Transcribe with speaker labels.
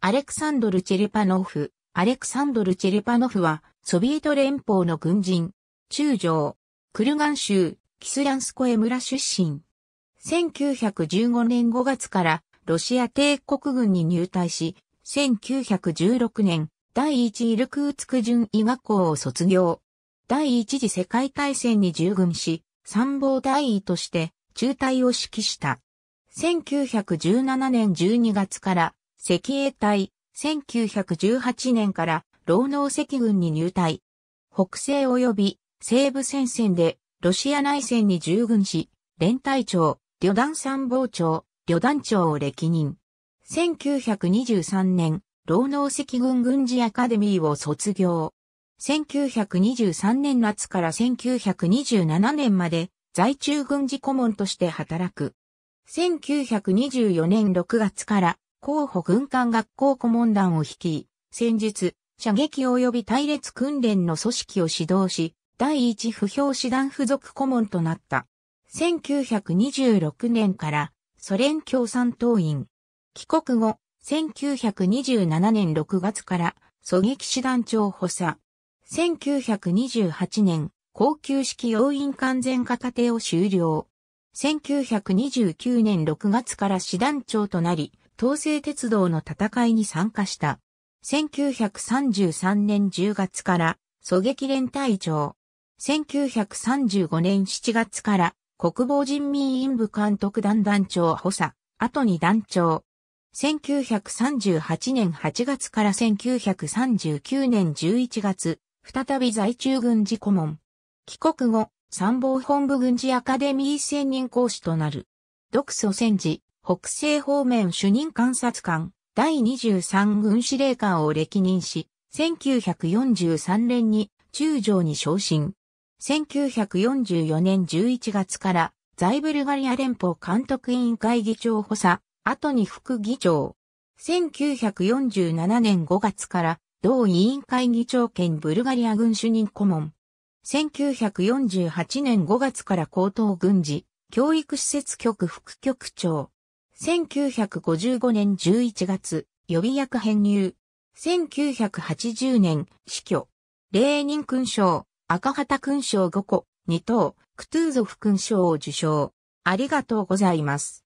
Speaker 1: アレクサンドル・チェルパノフ。アレクサンドル・チェルパノフは、ソビエト連邦の軍人、中将、クルガン州、キスランスコエ村出身。1915年5月からロシア帝国軍に入隊し、1916年、第一イルクーツク準医学校を卒業。第一次世界大戦に従軍し、参謀大尉として中隊を指揮した。1917年12月から石英隊、1918年から、労農赤軍に入隊。北西及び西部戦線で、ロシア内戦に従軍し、連隊長、旅団参謀長、旅団長を歴任。1923年、労農赤軍軍事アカデミーを卒業。1923年夏から1927年まで、在中軍事顧問として働く。1924年6月から候補軍艦学校顧問団を率い、戦術、射撃及び隊列訓練の組織を指導し、第一不評師団付属顧問となった。1926年からソ連共産党員。帰国後、1927年6月から狙撃師団長補佐。1928年、高級式要員完全化過程を終了。1929年6月から師団長となり、東西鉄道の戦いに参加した。1933年10月から狙撃連隊長。1935年7月から国防人民委員部監督団団長補佐、後に団長。1938年8月から1939年11月、再び在中軍事顧問。帰国後、参謀本部軍事アカデミー専任講師となる。独ソ戦時、北西方面主任監察官、第23軍司令官を歴任し、1943年に中将に昇進。1944年11月から在ブルガリア連邦監督委員会議長補佐、後に副議長。1947年5月から同委員会議長兼ブルガリア軍主任顧問。1948年5月から高等軍事、教育施設局副局長。1955年11月、予備役編入。1980年、死去。レーニン勲章、赤旗勲章5個、2等、クトゥーゾフ勲章を受章。ありがとうございます。